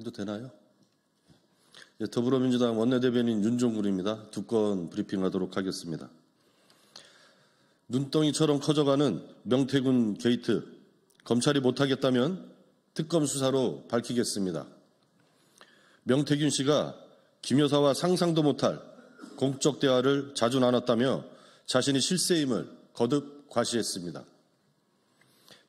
해도 되나요? 예, 더불어민주당 원내대변인 윤종구입니다. 두 건 브리핑하도록 하겠습니다. 눈덩이처럼 커져가는 명태군 게이트 검찰이 못하겠다면 특검 수사로 밝히겠습니다. 명태균 씨가 김 여사와 상상도 못할 공적 대화를 자주 나눴다며 자신이 실세임을 거듭 과시했습니다.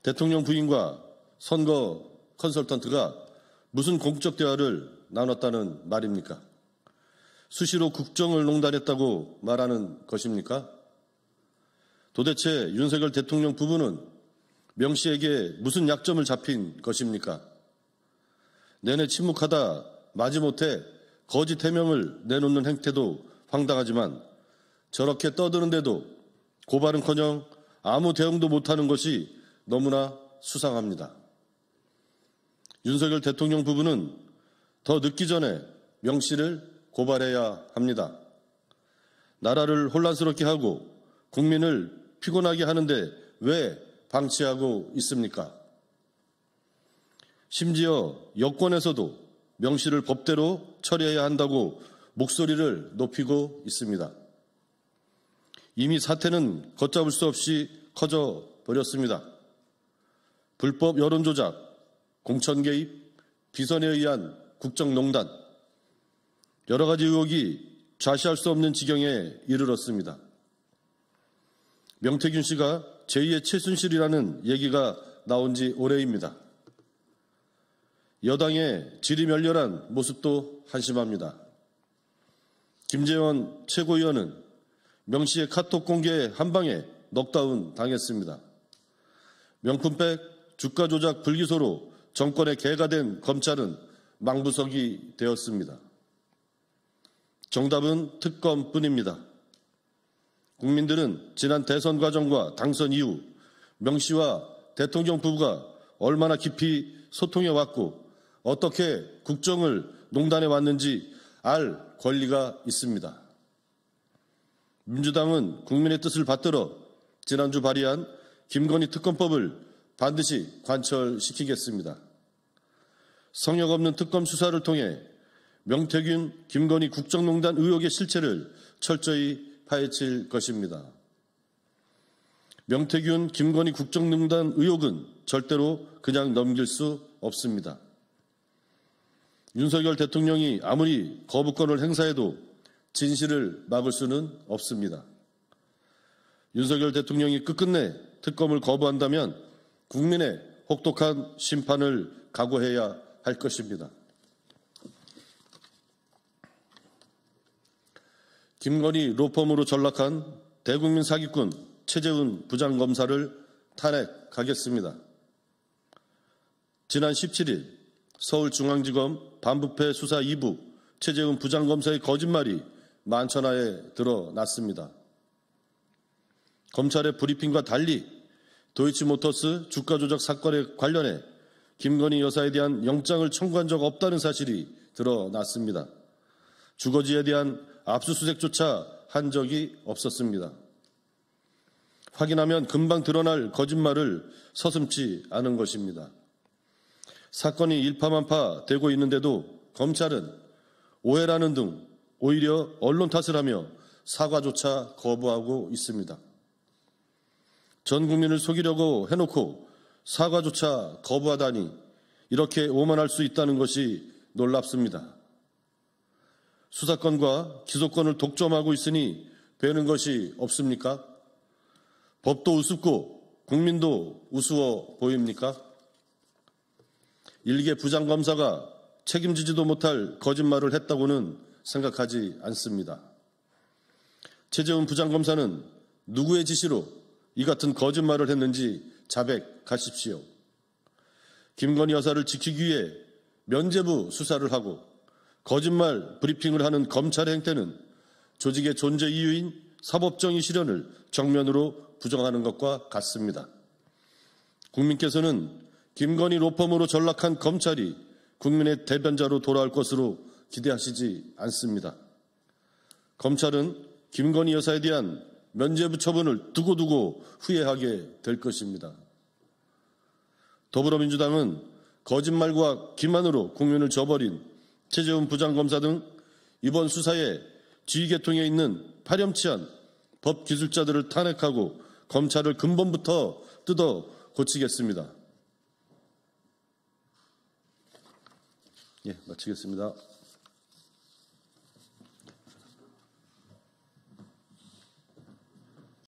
대통령 부인과 선거 컨설턴트가 무슨 공적 대화를 나눴다는 말입니까? 수시로 국정을 농단했다고 말하는 것입니까? 도대체 윤석열 대통령 부부는 명 씨에게 무슨 약점을 잡힌 것입니까? 내내 침묵하다 마지못해 거짓 해명을 내놓는 행태도 황당하지만 저렇게 떠드는데도 고발은커녕 아무 대응도 못하는 것이 너무나 수상합니다. 윤석열 대통령 부부는 더 늦기 전에 명 씨를 고발해야 합니다. 나라를 혼란스럽게 하고 국민을 피곤하게 하는데 왜 방치하고 있습니까? 심지어 여권에서도 명 씨를 법대로 처리해야 한다고 목소리를 높이고 있습니다. 이미 사태는 걷잡을 수 없이 커져 버렸습니다. 불법 여론조작, 공천 개입, 비선에 의한 국정농단, 여러 가지 의혹이 좌시할 수 없는 지경에 이르렀습니다. 명태균 씨가 제2의 최순실이라는 얘기가 나온 지 오래입니다. 여당의 지리 멸렬한 모습도 한심합니다. 김재원 최고위원은 명 씨의 카톡 공개 에한 방에 넉다운 당했습니다. 명품백 주가 조작 불기소로 정권의 개가 된 검찰은 망부석이 되었습니다. 정답은 특검뿐입니다. 국민들은 지난 대선 과정과 당선 이후 명 씨와 대통령 부부가 얼마나 깊이 소통해 왔고 어떻게 국정을 농단해 왔는지 알 권리가 있습니다. 민주당은 국민의 뜻을 받들어 지난주 발의한 김건희 특검법을 반드시 관철시키겠습니다. 성역 없는 특검 수사를 통해 명태균, 김건희 국정농단 의혹의 실체를 철저히 파헤칠 것입니다. 명태균, 김건희 국정농단 의혹은 절대로 그냥 넘길 수 없습니다. 윤석열 대통령이 아무리 거부권을 행사해도 진실을 막을 수는 없습니다. 윤석열 대통령이 끝끝내 특검을 거부한다면 국민의 혹독한 심판을 각오해야 할 것입니다. 김건희 로펌으로 전락한 대국민 사기꾼 최재훈 부장검사를 탄핵하겠습니다. 지난 17일 서울중앙지검 반부패 수사 2부 최재훈 부장검사의 거짓말이 만천하에 드러났습니다. 검찰의 브리핑과 달리 도이치모터스 주가 조작 사건에 관련해 김건희 여사에 대한 영장을 청구한 적 없다는 사실이 드러났습니다. 주거지에 대한 압수수색조차 한 적이 없었습니다. 확인하면 금방 드러날 거짓말을 서슴지 않은 것입니다. 사건이 일파만파 되고 있는데도 검찰은 오해라는 등 오히려 언론 탓을 하며 사과조차 거부하고 있습니다. 전 국민을 속이려고 해놓고 사과조차 거부하다니 이렇게 오만할 수 있다는 것이 놀랍습니다. 수사권과 기소권을 독점하고 있으니 되는 것이 없습니까? 법도 우습고 국민도 우스워 보입니까? 일개 부장검사가 책임지지도 못할 거짓말을 했다고는 생각하지 않습니다. 최재훈 부장검사는 누구의 지시로 이 같은 거짓말을 했는지 자백하십시오. 김건희 여사를 지키기 위해 면제부 수사를 하고 거짓말 브리핑을 하는 검찰의 행태는 조직의 존재 이유인 사법정의 실현을 정면으로 부정하는 것과 같습니다. 국민께서는 김건희 로펌으로 전락한 검찰이 국민의 대변자로 돌아올 것으로 기대하시지 않습니다. 검찰은 김건희 여사에 대한 면죄부 처분을 두고두고 후회하게 될 것입니다. 더불어민주당은 거짓말과 기만으로 국민을 저버린 최재훈 부장검사 등 이번 수사에 지휘계통에 있는 파렴치한 법기술자들을 탄핵하고 검찰을 근본부터 뜯어 고치겠습니다. 예, 마치겠습니다.